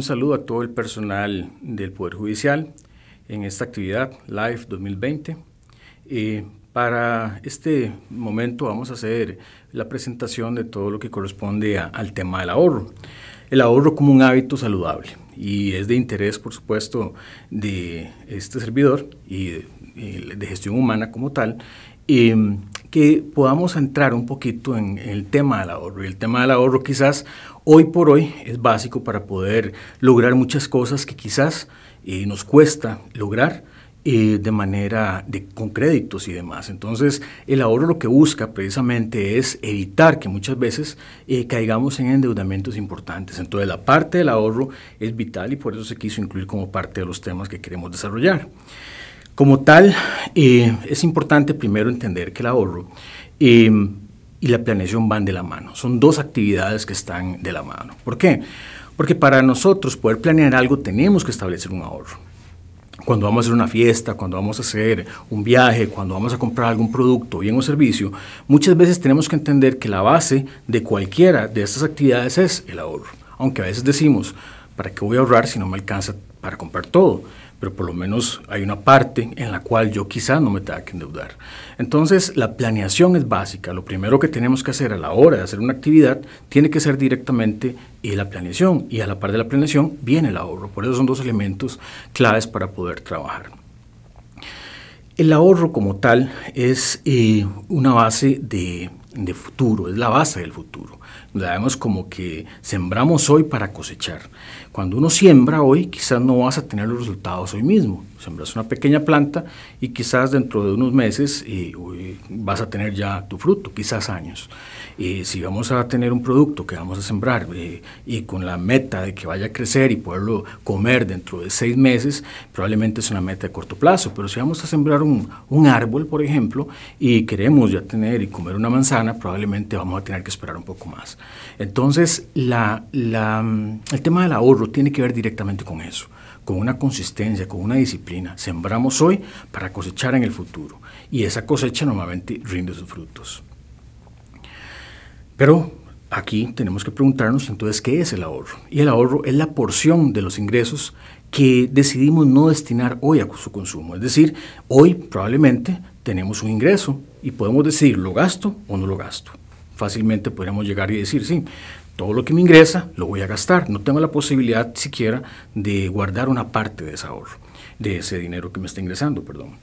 Un saludo a todo el personal del Poder Judicial en esta actividad Live 2020. Eh, para este momento vamos a hacer la presentación de todo lo que corresponde al tema del ahorro. El ahorro como un hábito saludable y es de interés, por supuesto, de este servidor y de eh, gestión humana como tal, Em, que podamos entrar un poquito en el tema del ahorro. El tema del ahorro quizás hoy por hoy es básico para poder lograr muchas cosas que quizás eh, nos cuesta lograr eh, de manera con créditos y demás. Entonces, el ahorro lo que busca precisamente es evitar que muchas veces eh, caigamos en endeudamientos importantes. Entonces, la parte del ahorro es vital y por eso se quiso incluir como parte de los temas que queremos desarrollar. Como tal, eh, es importante primero entender que el ahorro em, y la planeación van de la mano. Son dos actividades que están de la mano. ¿Por qué? Porque para nosotros poder planear algo tenemos que establecer un ahorro. Cuando vamos a hacer una fiesta, cuando vamos a hacer un viaje, cuando vamos a comprar algún producto, bien o servicio, muchas veces tenemos que entender que la base de cualquiera de estas actividades es el ahorro. Aunque a veces decimos, ¿para qué voy a ahorrar si no me alcanza para comprar todo? pero por lo menos hay una parte en la cual yo quizá no me tenga que endeudar. Entonces, la planeación es básica. Lo primero que tenemos que hacer a la hora de hacer una actividad tiene que ser directamente la planeación. Y a la par de la planeación viene el ahorro. Por eso son dos elementos claves para poder trabajar. El ahorro como tal es eh, una base de, de futuro, es la base del futuro. La vemos como que sembramos hoy para cosechar. Cuando uno siembra hoy, quizás no vas a tener los resultados hoy mismo, sembras una pequeña planta y quizás dentro de unos meses eh, vas a tener ya tu fruto, quizás años. Y eh, si vamos a tener un producto que vamos a sembrar eh, y con la meta de que vaya a crecer y poderlo comer dentro de seis meses, probablemente es una meta de corto plazo, pero si vamos a sembrar un, un árbol, por ejemplo, y queremos ya tener y comer una manzana, probablemente vamos a tener que esperar un poco más. Entonces, la, la, el tema del ahorro tiene que ver directamente con eso con una consistencia, con una disciplina. Sembramos hoy para cosechar en el futuro y esa cosecha normalmente rinde sus frutos. Pero aquí tenemos que preguntarnos entonces qué es el ahorro. Y el ahorro es la porción de los ingresos que decidimos no destinar hoy a su consumo. Es decir, hoy probablemente tenemos un ingreso y podemos decidir lo gasto o no lo gasto. Fácilmente podríamos llegar y decir, sí, todo lo que me ingresa lo voy a gastar. No tengo la posibilidad siquiera de guardar una parte de ese ahorro, de ese dinero que me está ingresando, perdón.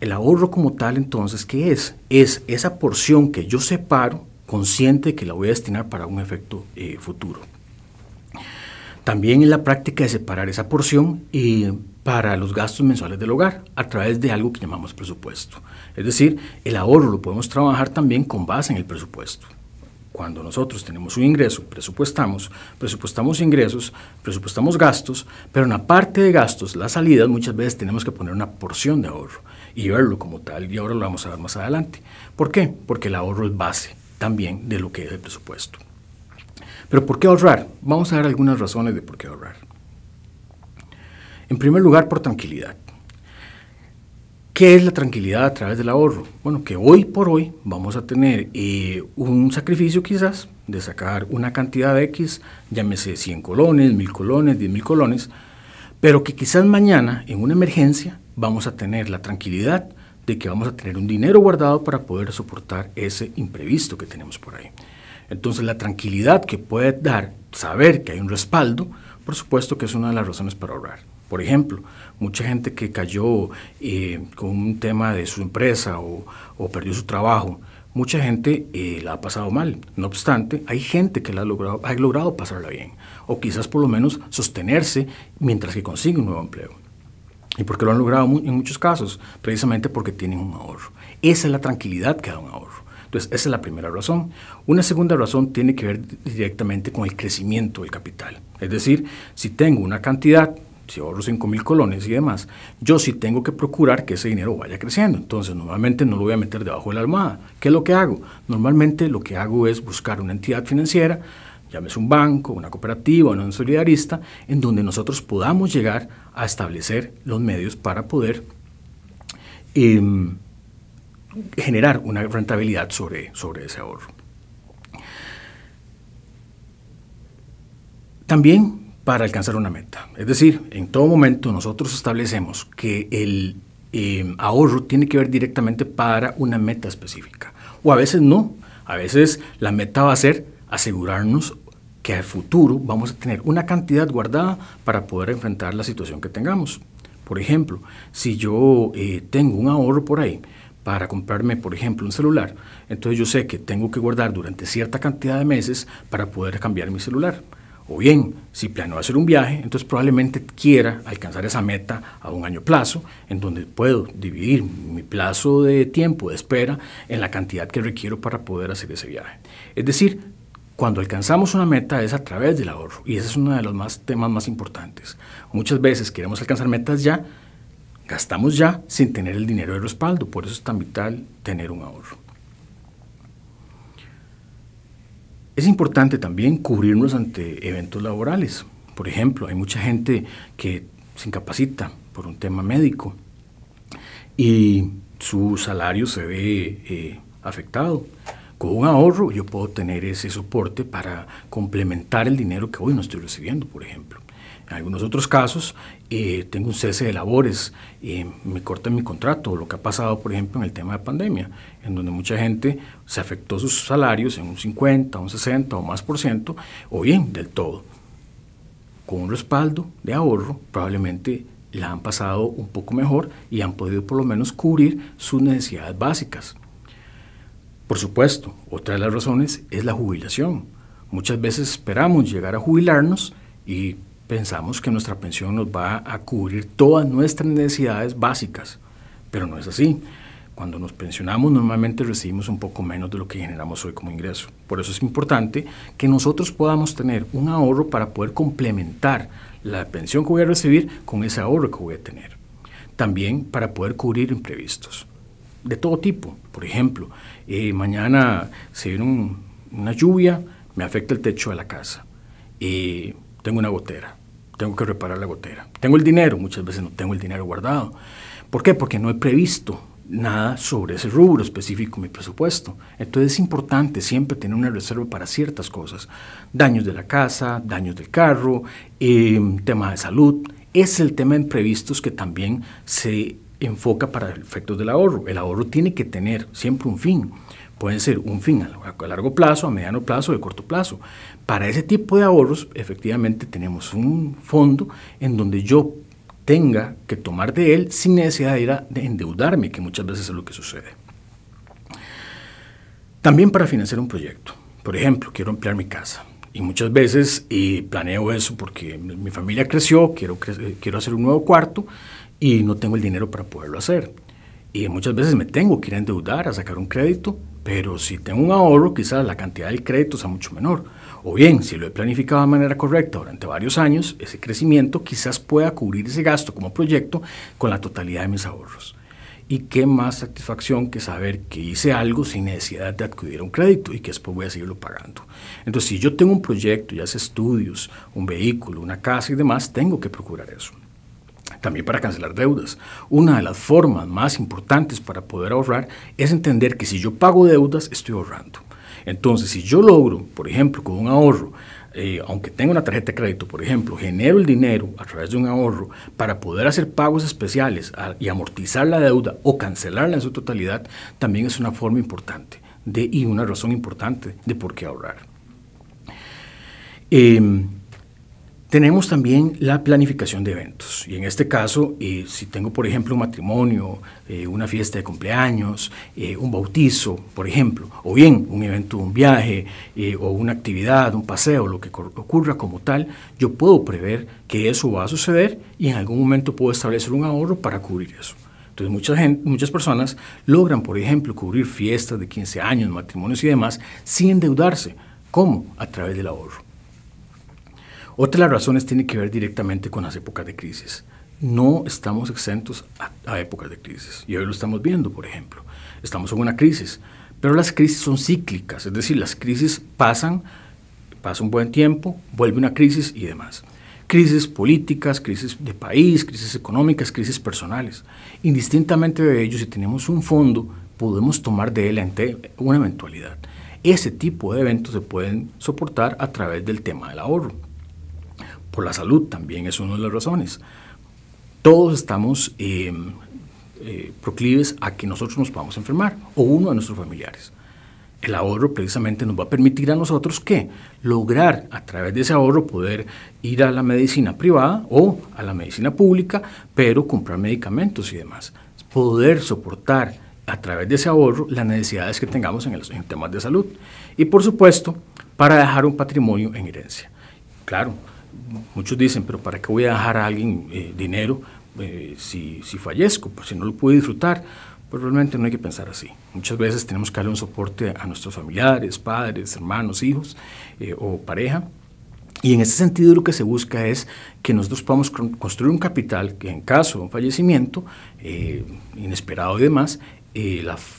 El ahorro como tal, entonces, ¿qué es? Es esa porción que yo separo consciente que la voy a destinar para un efecto eh, futuro. También es la práctica de separar esa porción y eh, para los gastos mensuales del hogar a través de algo que llamamos presupuesto. Es decir, el ahorro lo podemos trabajar también con base en el presupuesto. Cuando nosotros tenemos un ingreso, presupuestamos, presupuestamos ingresos, presupuestamos gastos, pero en la parte de gastos, las salidas, muchas veces tenemos que poner una porción de ahorro y verlo como tal, y ahora lo vamos a ver más adelante. ¿Por qué? Porque el ahorro es base también de lo que es el presupuesto. Pero ¿por qué ahorrar? Vamos a ver algunas razones de por qué ahorrar. En primer lugar, por tranquilidad. ¿Qué es la tranquilidad a través del ahorro? Bueno, que hoy por hoy vamos a tener eh, un sacrificio quizás de sacar una cantidad de X, llámese 100 colones, 1000 colones, 10.000 colones, pero que quizás mañana en una emergencia vamos a tener la tranquilidad de que vamos a tener un dinero guardado para poder soportar ese imprevisto que tenemos por ahí. Entonces la tranquilidad que puede dar saber que hay un respaldo, por supuesto que es una de las razones para ahorrar. Por ejemplo, mucha gente que cayó eh, con un tema de su empresa o, perdió su trabajo, mucha gente eh, la ha pasado mal. No obstante, hay gente que la ha logrado, ha logrado pasarla bien, o quizás por lo menos sostenerse mientras que consigue un nuevo empleo. ¿Y por qué lo han logrado en muchos casos? Precisamente porque tienen un ahorro. Esa es la tranquilidad que da un ahorro. Entonces, esa es la primera razón. Una segunda razón tiene que ver directamente con el crecimiento del capital. Es decir, si tengo una cantidad si ahorro 5.000 mil colones y demás, yo sí tengo que procurar que ese dinero vaya creciendo. Entonces, normalmente no lo voy a meter debajo de la almohada. ¿Qué es lo que hago? Normalmente lo que hago es buscar una entidad financiera, llámese un banco, una cooperativa, una solidarista, en donde nosotros podamos llegar a establecer los medios para poder em, generar una rentabilidad sobre, sobre ese ahorro. También para alcanzar una meta. Es decir, en todo momento nosotros establecemos que el em, ahorro tiene que ver directamente para una meta específica. O a veces no. A veces la meta va a ser asegurarnos que al futuro vamos a tener una cantidad guardada para poder enfrentar la situación que tengamos. Por ejemplo, si yo eh, tengo un ahorro por ahí para comprarme, por ejemplo, un celular, entonces yo sé que tengo que guardar durante cierta cantidad de meses para poder cambiar mi celular. O bien, si planeo hacer un viaje, entonces probablemente quiera alcanzar esa meta a un año plazo, en donde puedo dividir mi plazo de tiempo de espera en la cantidad que requiero para poder hacer ese viaje. Es decir, cuando alcanzamos una meta es a través del ahorro, y ese es uno de los más, temas más importantes. Muchas veces queremos alcanzar metas ya, gastamos ya sin tener el dinero de respaldo, por eso es tan vital tener un ahorro. Es importante también cubrirnos ante eventos laborales. Por ejemplo, hay mucha gente que se incapacita por un tema médico y su salario se ve eh, afectado. Con un ahorro yo puedo tener ese soporte para complementar el dinero que hoy no estoy recibiendo, por ejemplo. En algunos otros casos eh, tengo un cese de labores, eh, me cortan mi contrato, lo que ha pasado por ejemplo en el tema de pandemia, en donde mucha gente se afectó sus salarios en un 50, un 60 o más por ciento, o bien del todo. Con un respaldo de ahorro probablemente la han pasado un poco mejor y han podido por lo menos cubrir sus necesidades básicas. Por supuesto, otra de las razones es la jubilación. Muchas veces esperamos llegar a jubilarnos y pensamos que nuestra pensión nos va a cubrir todas nuestras necesidades básicas, pero no es así. Cuando nos pensionamos normalmente recibimos un poco menos de lo que generamos hoy como ingreso. Por eso es importante que nosotros podamos tener un ahorro para poder complementar la pensión que voy a recibir con ese ahorro que voy a tener. También para poder cubrir imprevistos de todo tipo. Por ejemplo, eh, mañana se viene una lluvia, me afecta el techo de la casa. Eh, tengo una gotera tengo que reparar la gotera. Tengo el dinero, muchas veces no tengo el dinero guardado. ¿Por qué? Porque no he previsto nada sobre ese rubro específico en mi presupuesto. Entonces es importante siempre tener una reserva para ciertas cosas. Daños de la casa, daños del carro, em, temas de salud. Es el tema de imprevistos que también se enfoca para efectos del ahorro. El ahorro tiene que tener siempre un fin pueden ser un fin a largo plazo, a mediano plazo, de corto plazo. Para ese tipo de ahorros, efectivamente, tenemos un fondo en donde yo tenga que tomar de él sin necesidad de ir a endeudarme, que muchas veces es lo que sucede. También para financiar un proyecto. Por ejemplo, quiero ampliar mi casa. Y muchas veces planeo eso porque mi familia creció, quiero, quiero hacer un nuevo cuarto y no tengo el dinero para poderlo hacer. Y muchas veces me tengo que ir a endeudar, a sacar un crédito pero si tengo un ahorro, quizás la cantidad del crédito sea mucho menor. O bien, si lo he planificado de manera correcta durante varios años, ese crecimiento quizás pueda cubrir ese gasto como proyecto con la totalidad de mis ahorros. Y qué más satisfacción que saber que hice algo sin necesidad de adquirir un crédito y que después voy a seguirlo pagando. Entonces, si yo tengo un proyecto, ya sea estudios, un vehículo, una casa y demás, tengo que procurar eso también para cancelar deudas. Una de las formas más importantes para poder ahorrar es entender que si yo pago deudas, estoy ahorrando. Entonces, si yo logro, por ejemplo, con un ahorro, eh, aunque tenga una tarjeta de crédito, por ejemplo, genero el dinero a través de un ahorro para poder hacer pagos especiales y amortizar la deuda o cancelarla en su totalidad, también es una forma importante de, y una razón importante de por qué ahorrar. Eh, tenemos también la planificación de eventos y en este caso, eh, si tengo por ejemplo un matrimonio, eh, una fiesta de cumpleaños, eh, un bautizo, por ejemplo, o bien un evento, un viaje o una actividad, un paseo, lo que ocurra como tal, yo puedo prever que eso va a suceder y en algún momento puedo establecer un ahorro para cubrir eso. Entonces muchas personas logran, por ejemplo, cubrir fiestas de 15 años, matrimonios y demás sin endeudarse. ¿Cómo? A través del ahorro. Otra de las razones tiene que ver directamente con las épocas de crisis. No estamos exentos a, épocas de crisis. Y hoy lo estamos viendo, por ejemplo. Estamos en una crisis, pero las crisis son cíclicas, es decir, las crisis pasan, pasa un buen tiempo, vuelve una crisis y demás crisis políticas, crisis de país, crisis económicas, crisis personales. Indistintamente de ello, si tenemos un fondo, podemos tomar de él ante una eventualidad. Ese tipo de eventos se pueden soportar a través del tema del ahorro por la salud también es una de las razones. Todos estamos eh, eh, proclives a que nosotros nos podamos enfermar o uno de nuestros familiares. El ahorro precisamente nos va a permitir a nosotros que lograr a través de ese ahorro poder ir a la medicina privada o a la medicina pública, pero comprar medicamentos y demás. Poder soportar a través de ese ahorro las necesidades que tengamos en, los temas de salud. Y por supuesto, para dejar un patrimonio en herencia. Claro, muchos dicen, pero ¿para qué voy a dejar a alguien eh, dinero eh, si, si, fallezco? Pues si no lo puedo disfrutar. Pues realmente no hay que pensar así. Muchas veces tenemos que darle un soporte a nuestros familiares, padres, hermanos, hijos eh, o pareja. Y en ese sentido lo que se busca es que nosotros podamos construir un capital que en caso de un fallecimiento inesperado y demás,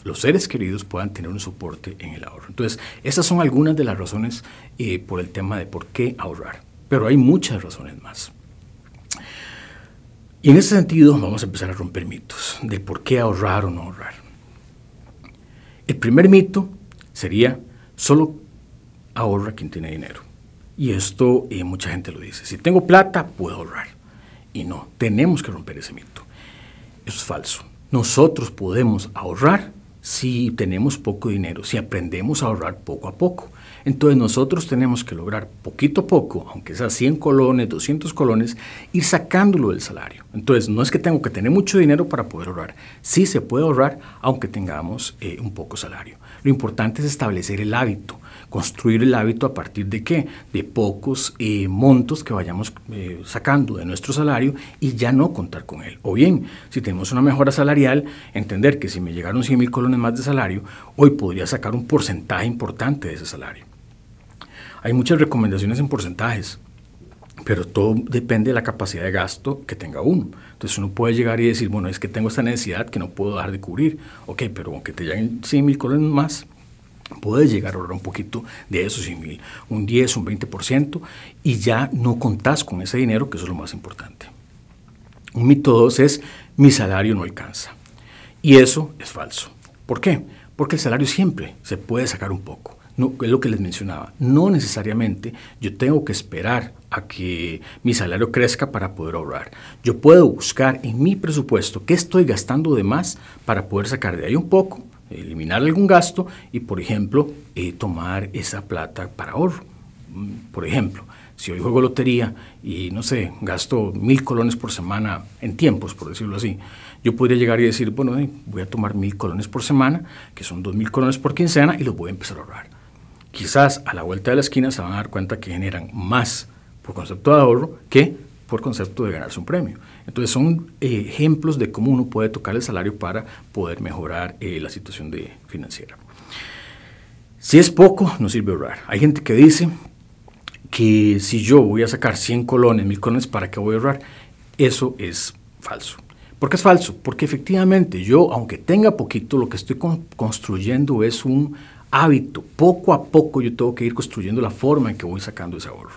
los seres queridos puedan tener un soporte en el ahorro. Entonces, esas son algunas de las razones por el tema de por qué ahorrar. Pero hay muchas razones más. Y en ese sentido vamos a empezar a romper mitos de por qué ahorrar o no ahorrar. El primer mito sería solo ahorra quien tiene dinero. Y esto eh, mucha gente lo dice. Si tengo plata, puedo ahorrar. Y no, tenemos que romper ese mito. Eso es falso. Nosotros podemos ahorrar si tenemos poco dinero, si aprendemos a ahorrar poco a poco. Entonces nosotros tenemos que lograr poquito a poco, aunque sea 100 colones, 200 colones, ir sacándolo del salario. Entonces no es que tengo que tener mucho dinero para poder ahorrar. Sí se puede ahorrar aunque tengamos eh, un poco salario. Lo importante es establecer el hábito, construir el hábito a partir de qué? De pocos eh, montos que vayamos eh, sacando de nuestro salario y ya no contar con él. O bien, si tenemos una mejora salarial, entender que si me llegaron 100 mil colones más de salario, hoy podría sacar un porcentaje importante de ese salario. Hay muchas recomendaciones en porcentajes, pero todo depende de la capacidad de gasto que tenga uno. Entonces uno puede llegar y decir, bueno, es que tengo esta necesidad que no puedo dejar de cubrir. Ok, pero aunque te lleguen 100 mil colones más, puedes llegar a ahorrar un poquito de esos 100 mil, un 10, un 20%, y ya no contás con ese dinero, que eso es lo más importante. Un mito dos es, mi salario no alcanza. Y eso es falso. ¿Por qué? Porque el salario siempre se puede sacar un poco es lo que les mencionaba. No necesariamente yo tengo que esperar a que mi salario crezca para poder ahorrar. Yo puedo buscar en mi presupuesto qué estoy gastando de más para poder sacar de ahí un poco, eliminar algún gasto y, por ejemplo, eh, tomar esa plata para ahorro. Mm, por ejemplo, si hoy juego lotería y, no sé, gasto mil colones por semana en tiempos, por decirlo así, yo podría llegar y decir, bueno, voy a tomar mil colones por semana, que son dos mil colones por quincena, y los voy a empezar a ahorrar quizás a la vuelta de la esquina se van a dar cuenta que generan más por concepto de ahorro que por concepto de ganarse un premio. Entonces son eh, ejemplos de cómo uno puede tocar el salario para poder mejorar eh, la situación financiera. Si es poco, no sirve ahorrar. Hay gente que dice que si yo voy a sacar 100 colones, 1000 colones, ¿para qué voy a ahorrar? Eso es falso. ¿Por qué es falso? Porque efectivamente yo, aunque tenga poquito, lo que estoy construyendo es un hábito. Poco a poco yo tengo que ir construyendo la forma en que voy sacando ese ahorro.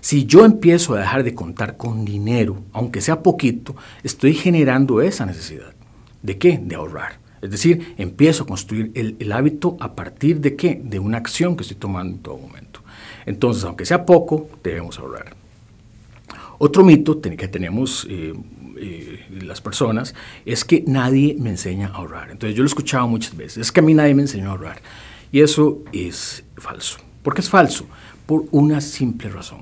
Si yo empiezo a dejar de contar con dinero, aunque sea poquito, estoy generando esa necesidad. ¿De qué? De ahorrar. Es decir, empiezo a construir el, hábito a partir de qué? De una acción que estoy tomando en todo momento. Entonces, aunque sea poco, debemos ahorrar. Otro mito que tenemos eh, eh, las personas es que nadie me enseña a ahorrar. Entonces yo lo he escuchado muchas veces, es que a mí nadie me enseñó a ahorrar. Y eso es falso. ¿Por qué es falso? Por una simple razón.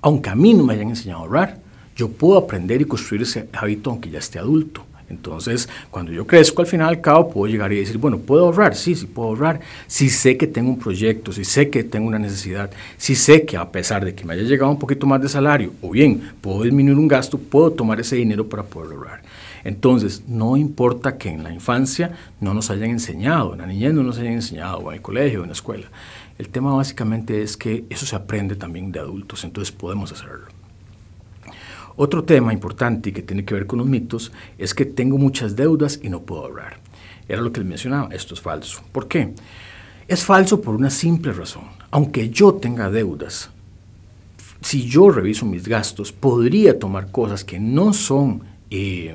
Aunque a mí no me hayan enseñado a ahorrar, yo puedo aprender y construir ese hábito aunque ya esté adulto. Entonces, cuando yo crezco, al final al cabo, puedo llegar y decir, bueno, ¿puedo ahorrar? Sí, sí puedo ahorrar. Si sé que tengo un proyecto, si sé que tengo una necesidad, si sé que a pesar de que me haya llegado un poquito más de salario, o bien puedo disminuir un gasto, puedo tomar ese dinero para poder ahorrar. Entonces, no importa que en la infancia no nos hayan enseñado, en la niñez no nos hayan enseñado, o en el colegio, o en la escuela. El tema básicamente es que eso se aprende también de adultos, entonces podemos hacerlo. Otro tema importante que tiene que ver con los mitos es que tengo muchas deudas y no puedo ahorrar. Era lo que les mencionaba, esto es falso. ¿Por qué? Es falso por una simple razón. Aunque yo tenga deudas, si yo reviso mis gastos, podría tomar cosas que no son eh,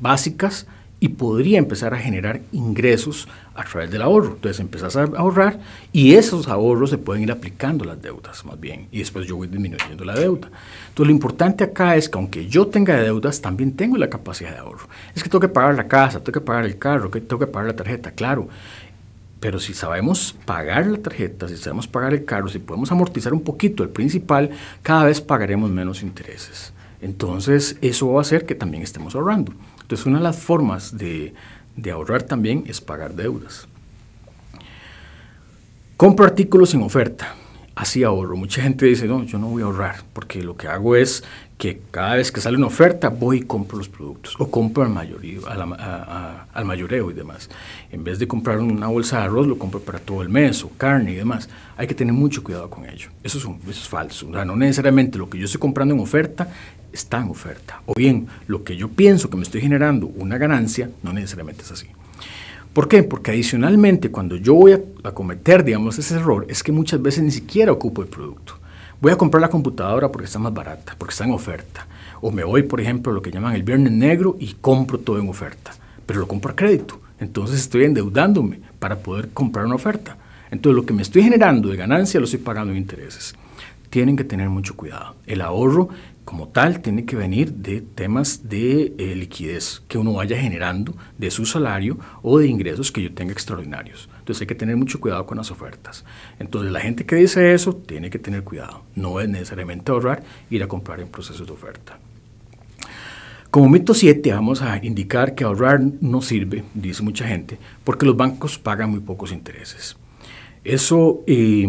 básicas y podría empezar a generar ingresos a través del ahorro. Entonces empezás a ahorrar y esos ahorros se pueden ir aplicando las deudas más bien y después yo voy disminuyendo la deuda. Entonces lo importante acá es que aunque yo tenga deudas, también tengo la capacidad de ahorro. Es que tengo que pagar la casa, tengo que pagar el carro, tengo que pagar la tarjeta, claro. Pero si sabemos pagar la tarjeta, si sabemos pagar el carro, si podemos amortizar un poquito el principal, cada vez pagaremos menos intereses. Entonces, eso va a hacer que también estemos ahorrando. Entonces, una de las formas de, ahorrar también es pagar deudas. Compro artículos en oferta. Así ahorro. Mucha gente dice, no, yo no voy a ahorrar, porque lo que hago es que cada vez que sale una oferta, voy y compro los productos, o compro al, mayoreo y demás. En vez de comprar una bolsa de arroz, lo compro para todo el mes, o carne y demás. Hay que tener mucho cuidado con ello. Eso es, un, falso. no necesariamente lo que yo estoy comprando en oferta está en oferta. O bien, lo que yo pienso que me estoy generando una ganancia, no necesariamente es así. ¿Por qué? Porque adicionalmente, cuando yo voy a, cometer, digamos, ese error, es que muchas veces ni siquiera ocupo el producto. Voy a comprar la computadora porque está más barata, porque está en oferta. O me voy, por ejemplo, a lo que llaman el viernes negro y compro todo en oferta, pero lo compro a crédito. Entonces estoy endeudándome para poder comprar una oferta. Entonces lo que me estoy generando de ganancia lo estoy pagando en intereses tienen que tener mucho cuidado. El ahorro como tal tiene que venir de temas de eh, liquidez que uno vaya generando de su salario o de ingresos que yo tenga extraordinarios. Entonces hay que tener mucho cuidado con las ofertas. Entonces la gente que dice eso tiene que tener cuidado. No es necesariamente ahorrar, ir a comprar en procesos de oferta. Como mito 7 vamos a indicar que ahorrar no sirve, dice mucha gente, porque los bancos pagan muy pocos intereses. Eso eh,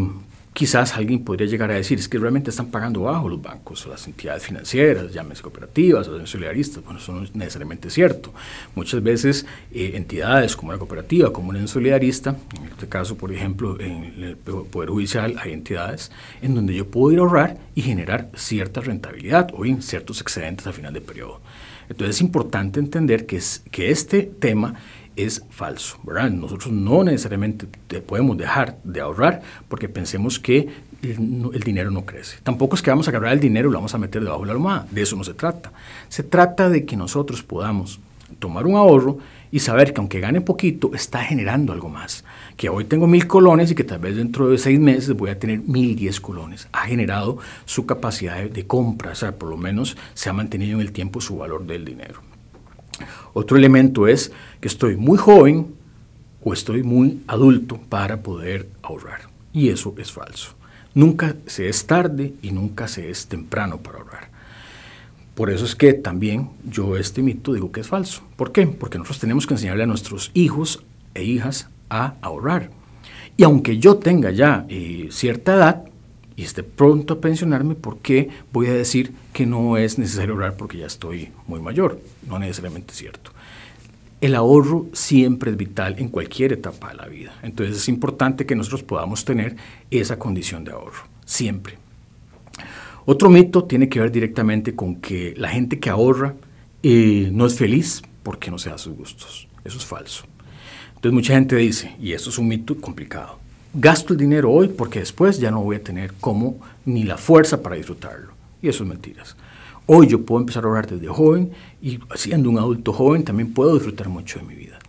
quizás alguien podría llegar a decir, es que realmente están pagando bajo los bancos o las entidades financieras, llámese cooperativas o solidaristas. Bueno, eso no es necesariamente cierto. Muchas veces eh, entidades como la cooperativa, como una solidarista, en este caso, por ejemplo, en el Poder Judicial hay entidades en donde yo puedo ir a ahorrar y generar cierta rentabilidad o bien ciertos excedentes al final de periodo. Entonces es importante entender que, es, que este tema es falso, ¿verdad? Nosotros no necesariamente podemos dejar de ahorrar porque pensemos que el, dinero no crece. Tampoco es que vamos a agarrar el dinero y lo vamos a meter debajo de la almohada, de eso no se trata. Se trata de que nosotros podamos tomar un ahorro y saber que aunque gane poquito, está generando algo más. Que hoy tengo mil colones y que tal vez dentro de seis meses voy a tener mil diez colones. Ha generado su capacidad de, de compra, o sea, por lo menos se ha mantenido en el tiempo su valor del dinero. Otro elemento es que estoy muy joven o estoy muy adulto para poder ahorrar. Y eso es falso. Nunca se es tarde y nunca se es temprano para ahorrar. Por eso es que también yo este mito digo que es falso. ¿Por qué? Porque nosotros tenemos que enseñarle a nuestros hijos e hijas a ahorrar. Y aunque yo tenga ya eh, cierta edad, y esté pronto a pensionarme, ¿por qué voy a decir que no es necesario orar porque ya estoy muy mayor? No necesariamente es cierto. El ahorro siempre es vital en cualquier etapa de la vida. Entonces es importante que nosotros podamos tener esa condición de ahorro, siempre. Otro mito tiene que ver directamente con que la gente que ahorra eh, no es feliz porque no se da sus gustos. Eso es falso. Entonces mucha gente dice, y eso es un mito complicado, gasto el dinero hoy porque después ya no voy a tener cómo ni la fuerza para disfrutarlo. Y eso es mentiras. Hoy yo puedo empezar a ahorrar desde joven y siendo un adulto joven también puedo disfrutar mucho de mi vida.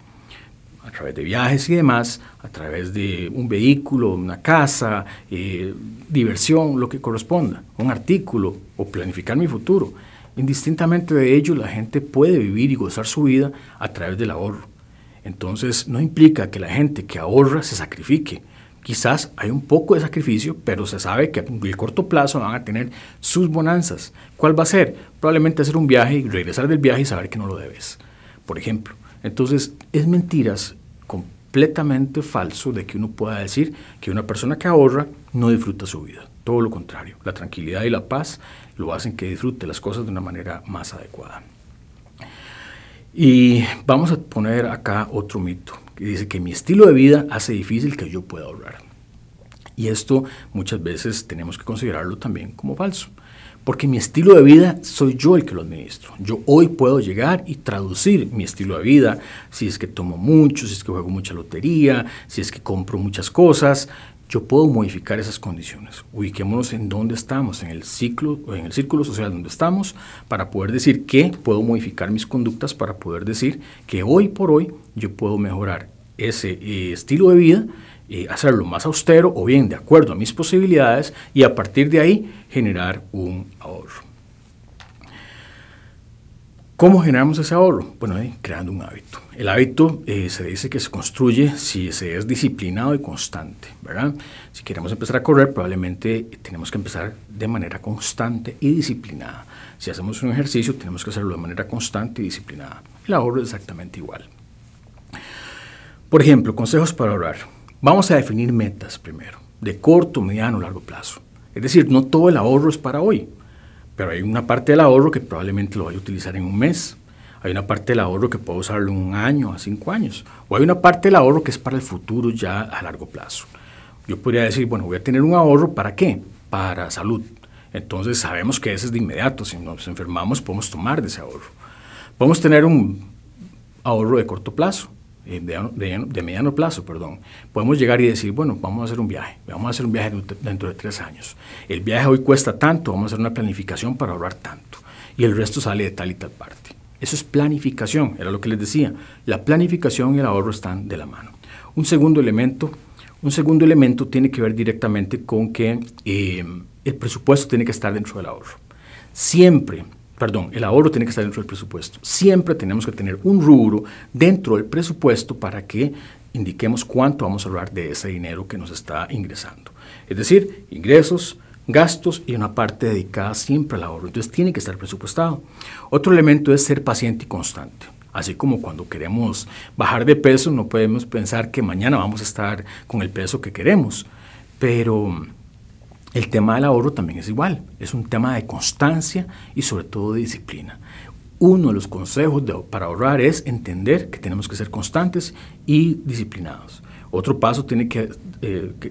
A través de viajes y demás, a través de un vehículo, una casa, eh, diversión, lo que corresponda, un artículo o planificar mi futuro. Indistintamente de ello, la gente puede vivir y gozar su vida a través del ahorro. Entonces, no implica que la gente que ahorra se sacrifique Quizás hay un poco de sacrificio, pero se sabe que a corto plazo van a tener sus bonanzas. ¿Cuál va a ser? Probablemente hacer un viaje y regresar del viaje y saber que no lo debes, por ejemplo. Entonces, es mentiras completamente falso de que uno pueda decir que una persona que ahorra no disfruta su vida. Todo lo contrario, la tranquilidad y la paz lo hacen que disfrute las cosas de una manera más adecuada. Y vamos a poner acá otro mito dice que mi estilo de vida hace difícil que yo pueda ahorrar. Y esto muchas veces tenemos que considerarlo también como falso, porque mi estilo de vida soy yo el que lo administro. Yo hoy puedo llegar y traducir mi estilo de vida, si es que tomo mucho, si es que juego mucha lotería, si es que compro muchas cosas, yo puedo modificar esas condiciones. Ubiquémonos en dónde estamos, en el ciclo, en el círculo social donde estamos, para poder decir que puedo modificar mis conductas, para poder decir que hoy por hoy yo puedo mejorar ese eh, estilo de vida, eh, hacerlo más austero o bien de acuerdo a mis posibilidades y a partir de ahí generar un ahorro. ¿Cómo generamos ese ahorro? Bueno, creando un hábito. El hábito eh, se dice que se construye si se es disciplinado y constante, ¿verdad? Si queremos empezar a correr, probablemente tenemos que empezar de manera constante y disciplinada. Si hacemos un ejercicio, tenemos que hacerlo de manera constante y disciplinada. El ahorro es exactamente igual. Por ejemplo, consejos para ahorrar. Vamos a definir metas primero, de corto, mediano, largo plazo. Es decir, no todo el ahorro es para hoy pero hay una parte del ahorro que probablemente lo vaya a utilizar en un mes. Hay una parte del ahorro que puedo usarlo en un año, a cinco años. O hay una parte del ahorro que es para el futuro ya a largo plazo. Yo podría decir, bueno, voy a tener un ahorro para qué? Para salud. Entonces sabemos que ese es de inmediato. Si nos enfermamos podemos tomar de ese ahorro. Podemos tener un ahorro de corto plazo. Eh, de, mediano plazo, perdón, podemos llegar y decir, bueno, vamos a hacer un viaje, vamos a hacer un viaje dentro de tres años. El viaje hoy cuesta tanto, vamos a hacer una planificación para ahorrar tanto. Y el resto sale de tal y tal parte. Eso es planificación, era lo que les decía. La planificación y el ahorro están de la mano. Un segundo elemento, un segundo elemento tiene que ver directamente con que eh, el presupuesto tiene que estar dentro del ahorro. Siempre perdón, el ahorro tiene que estar dentro del presupuesto. Siempre tenemos que tener un rubro dentro del presupuesto para que indiquemos cuánto vamos a ahorrar de ese dinero que nos está ingresando. Es decir, ingresos, gastos y una parte dedicada siempre al ahorro. Entonces tiene que estar presupuestado. Otro elemento es ser paciente y constante. Así como cuando queremos bajar de peso, no podemos pensar que mañana vamos a estar con el peso que queremos. Pero el tema del ahorro también es igual, es un tema de constancia y sobre todo de disciplina. Uno de los consejos para ahorrar es entender que tenemos que ser constantes y disciplinados. Otro paso tiene eh, que,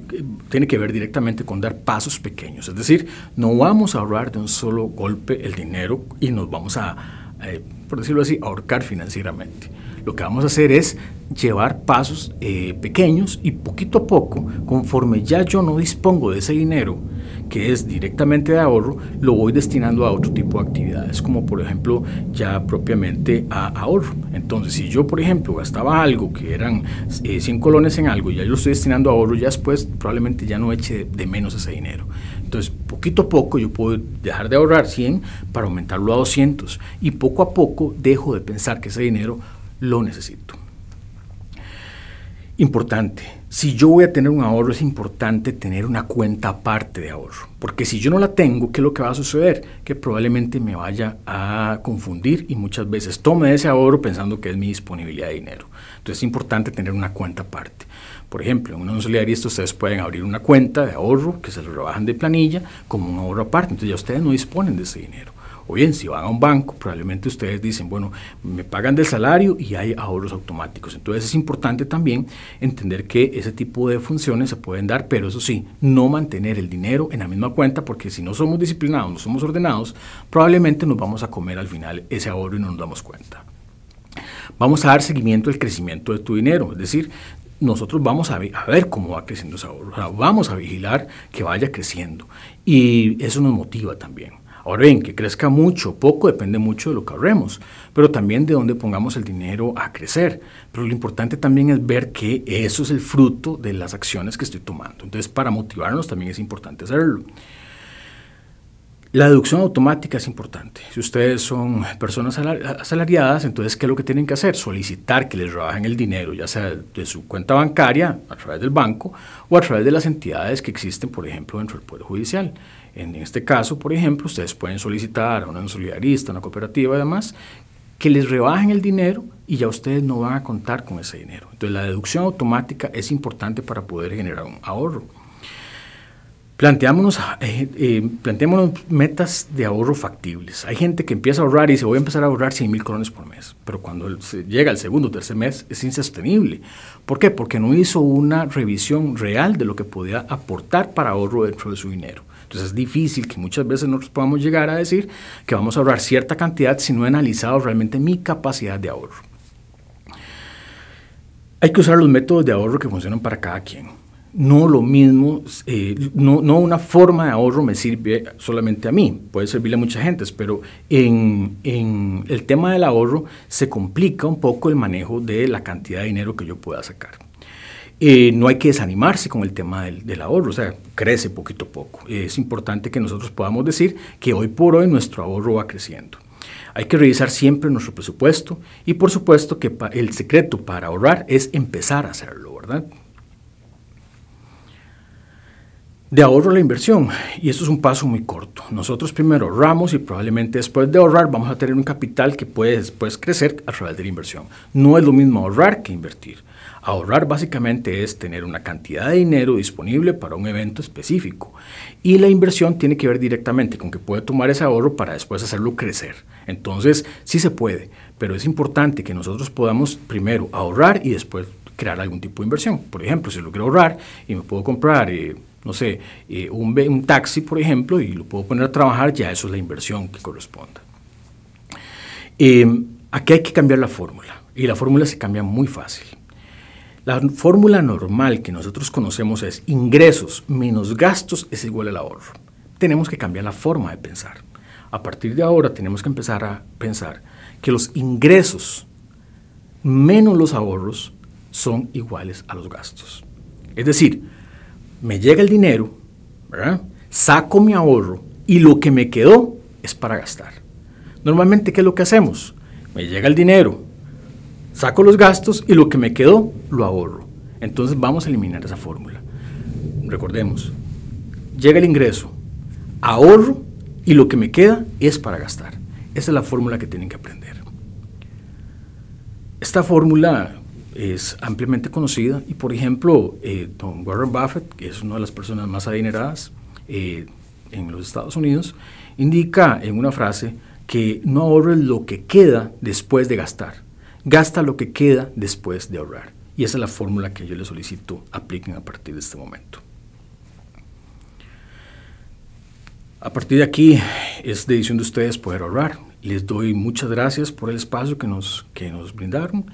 tiene que ver directamente con dar pasos pequeños, es decir, no vamos a ahorrar de un solo golpe el dinero y nos vamos a, eh, por decirlo así, ahorcar financieramente. Lo que vamos a hacer es llevar pasos eh, pequeños y poquito a poco, conforme ya yo no dispongo de ese dinero, que es directamente de ahorro, lo voy destinando a otro tipo de actividades, como por ejemplo ya propiamente a ahorro. Entonces, si yo, por ejemplo, gastaba algo que eran 100 eh, colones en algo y ya yo lo estoy destinando a ahorro, ya después probablemente ya no eche de, de menos ese dinero. Entonces, poquito a poco yo puedo dejar de ahorrar 100 para aumentarlo a 200 y poco a poco dejo de pensar que ese dinero lo necesito. Importante, si yo voy a tener un ahorro es importante tener una cuenta aparte de ahorro, porque si yo no la tengo, ¿qué es lo que va a suceder? Que probablemente me vaya a confundir y muchas veces tome ese ahorro pensando que es mi disponibilidad de dinero. Entonces es importante tener una cuenta aparte. Por ejemplo, en unos esto ustedes pueden abrir una cuenta de ahorro que se lo rebajan de planilla como un ahorro aparte, entonces ya ustedes no disponen de ese dinero. O bien, si van a un banco, probablemente ustedes dicen, bueno, me pagan del salario y hay ahorros automáticos. Entonces es importante también entender que ese tipo de funciones se pueden dar, pero eso sí, no mantener el dinero en la misma cuenta, porque si no somos disciplinados, no somos ordenados, probablemente nos vamos a comer al final ese ahorro y no nos damos cuenta. Vamos a dar seguimiento al crecimiento de tu dinero, es decir, nosotros vamos a, ver cómo va creciendo ese ahorro, o sea, vamos a vigilar que vaya creciendo y eso nos motiva también. Ahora bien, que crezca mucho, o poco, depende mucho de lo que ahorremos, pero también de dónde pongamos el dinero a crecer. Pero lo importante también es ver que eso es el fruto de las acciones que estoy tomando. Entonces, para motivarnos también es importante hacerlo. La deducción automática es importante. Si ustedes son personas asalariadas, entonces, ¿qué es lo que tienen que hacer? Solicitar que les rebajen el dinero, ya sea de su cuenta bancaria, a través del banco, o a través de las entidades que existen, por ejemplo, dentro del Poder Judicial. En este caso, por ejemplo, ustedes pueden solicitar a una solidarista, una cooperativa y demás, que les rebajen el dinero y ya ustedes no van a contar con ese dinero. Entonces la deducción automática es importante para poder generar un ahorro. Planteámonos, eh, eh, planteémonos metas de ahorro factibles. Hay gente que empieza a ahorrar y dice, voy a empezar a ahorrar 100 mil colones por mes. Pero cuando se llega el segundo o tercer mes es insostenible. ¿Por qué? Porque no hizo una revisión real de lo que podía aportar para ahorro dentro de su dinero. Entonces es difícil que muchas veces nosotros podamos llegar a decir que vamos a ahorrar cierta cantidad si no he analizado realmente mi capacidad de ahorro. Hay que usar los métodos de ahorro que funcionan para cada quien. No lo mismo, eh, no, no, una forma de ahorro me sirve solamente a mí, puede servirle a mucha gente, pero en, en el tema del ahorro se complica un poco el manejo de la cantidad de dinero que yo pueda sacar. Eh, no hay que desanimarse con el tema del, del, ahorro. O sea, crece poquito a poco. Es importante que nosotros podamos decir que hoy por hoy nuestro ahorro va creciendo. Hay que revisar siempre nuestro presupuesto y por supuesto que el secreto para ahorrar es empezar a hacerlo, ¿verdad? de ahorro a la inversión. Y esto es un paso muy corto. Nosotros primero ahorramos y probablemente después de ahorrar vamos a tener un capital que puede después crecer a través de la inversión. No es lo mismo ahorrar que invertir. Ahorrar básicamente es tener una cantidad de dinero disponible para un evento específico. Y la inversión tiene que ver directamente con que puede tomar ese ahorro para después hacerlo crecer. Entonces, sí se puede, pero es importante que nosotros podamos primero ahorrar y después crear algún tipo de inversión. Por ejemplo, si quiero ahorrar y me puedo comprar... Eh, no sé, eh, un, taxi, por ejemplo, y lo puedo poner a trabajar, ya eso es la inversión que corresponda. Em, aquí hay que cambiar la fórmula y la fórmula se cambia muy fácil. La fórmula normal que nosotros conocemos es ingresos menos gastos es igual al ahorro. Tenemos que cambiar la forma de pensar. A partir de ahora tenemos que empezar a pensar que los ingresos menos los ahorros son iguales a los gastos. Es decir, me llega el dinero, ¿verdad? saco mi ahorro y lo que me quedó es para gastar. Normalmente, ¿qué es lo que hacemos? Me llega el dinero, saco los gastos y lo que me quedó lo ahorro. Entonces vamos a eliminar esa fórmula. Recordemos, llega el ingreso, ahorro y lo que me queda es para gastar. Esa es la fórmula que tienen que aprender. Esta fórmula es ampliamente conocida y por ejemplo eh, Don Warren Buffett, que es una de las personas más adineradas eh, en los Estados Unidos, indica en una frase que no ahorres lo que queda después de gastar, gasta lo que queda después de ahorrar. Y esa es la fórmula que yo les solicito apliquen a partir de este momento. A partir de aquí es decisión de ustedes poder ahorrar. Les doy muchas gracias por el espacio que que nos brindaron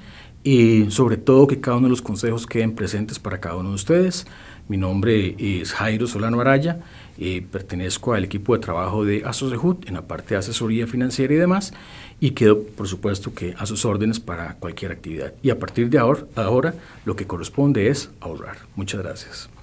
y sobre todo que cada uno de los consejos queden presentes para cada uno de ustedes. Mi nombre es Jairo Solano Araya, eh, pertenezco al equipo de trabajo de Asocejut en la parte de asesoría financiera y demás y quedo por supuesto que a sus órdenes para cualquier actividad. Y a partir de ahora, ahora lo que corresponde es ahorrar. Muchas gracias.